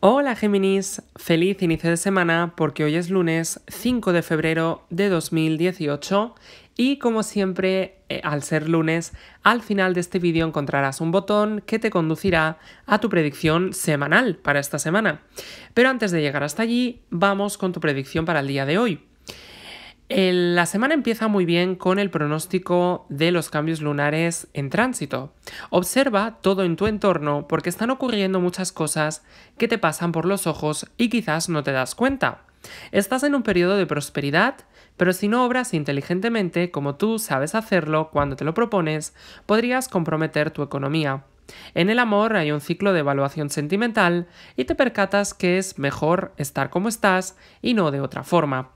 Hola Géminis, feliz inicio de semana porque hoy es lunes 5 de febrero de 2018 y como siempre eh, al ser lunes al final de este vídeo encontrarás un botón que te conducirá a tu predicción semanal para esta semana. Pero antes de llegar hasta allí vamos con tu predicción para el día de hoy. La semana empieza muy bien con el pronóstico de los cambios lunares en tránsito. Observa todo en tu entorno porque están ocurriendo muchas cosas que te pasan por los ojos y quizás no te das cuenta. Estás en un periodo de prosperidad, pero si no obras inteligentemente como tú sabes hacerlo cuando te lo propones, podrías comprometer tu economía. En el amor hay un ciclo de evaluación sentimental y te percatas que es mejor estar como estás y no de otra forma.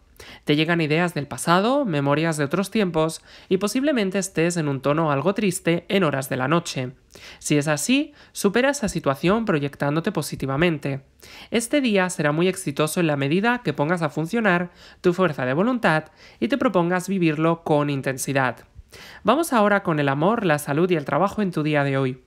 Te llegan ideas del pasado, memorias de otros tiempos y posiblemente estés en un tono algo triste en horas de la noche. Si es así, supera esa situación proyectándote positivamente. Este día será muy exitoso en la medida que pongas a funcionar tu fuerza de voluntad y te propongas vivirlo con intensidad. Vamos ahora con el amor, la salud y el trabajo en tu día de hoy.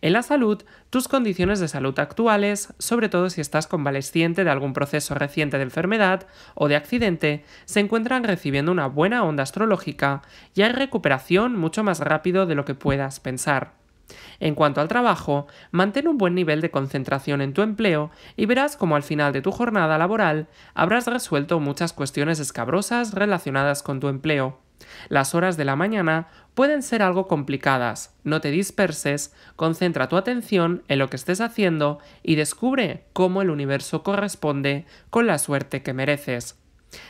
En la salud, tus condiciones de salud actuales, sobre todo si estás convaleciente de algún proceso reciente de enfermedad o de accidente, se encuentran recibiendo una buena onda astrológica y hay recuperación mucho más rápido de lo que puedas pensar. En cuanto al trabajo, mantén un buen nivel de concentración en tu empleo y verás como al final de tu jornada laboral habrás resuelto muchas cuestiones escabrosas relacionadas con tu empleo. Las horas de la mañana pueden ser algo complicadas, no te disperses, concentra tu atención en lo que estés haciendo y descubre cómo el universo corresponde con la suerte que mereces.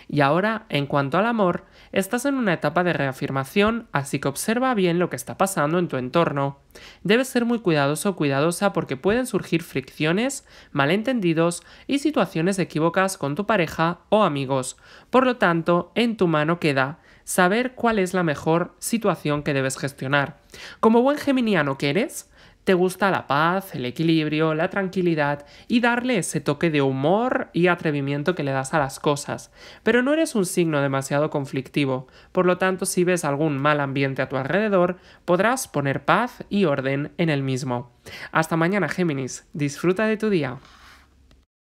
Y ahora, en cuanto al amor, estás en una etapa de reafirmación, así que observa bien lo que está pasando en tu entorno. Debes ser muy cuidadoso o cuidadosa porque pueden surgir fricciones, malentendidos y situaciones equívocas con tu pareja o amigos. Por lo tanto, en tu mano queda saber cuál es la mejor situación que debes gestionar. Como buen geminiano que eres, te gusta la paz, el equilibrio, la tranquilidad y darle ese toque de humor y atrevimiento que le das a las cosas. Pero no eres un signo demasiado conflictivo, por lo tanto si ves algún mal ambiente a tu alrededor, podrás poner paz y orden en el mismo. Hasta mañana Géminis, disfruta de tu día.